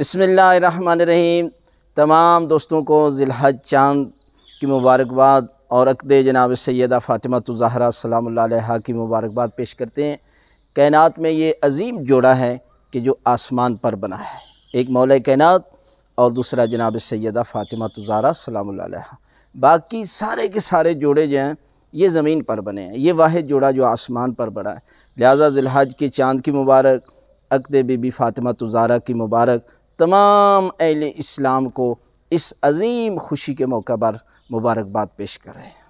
बसमीम तमाम दोस्तों को ज़िलहज चांद की मुबारकबाद और अकद जनाब सैदा फ़ातिमा तजहरा सलाम की मुबारकबाद पेश करते हैं कैनात में ये अजीम जोड़ा है कि जो आसमान पर बना है एक मौल कैनात और दूसरा जनाब सैदा फ़ातिमा तजहरा सलाम बाकी सारे के सारे जोड़े जो हैं ये ज़मीन पर बने हैं ये वाद जोड़ा जो आसमान पर बना है लिहाजा ज़िलहज के चांद की मुबारक अकद बीबी फ़ातिमा तुज़ारा की मुबारक تمام اہل اسلام کو اس عظیم خوشی کے موقع پر مبارکباد پیش کر رہے ہیں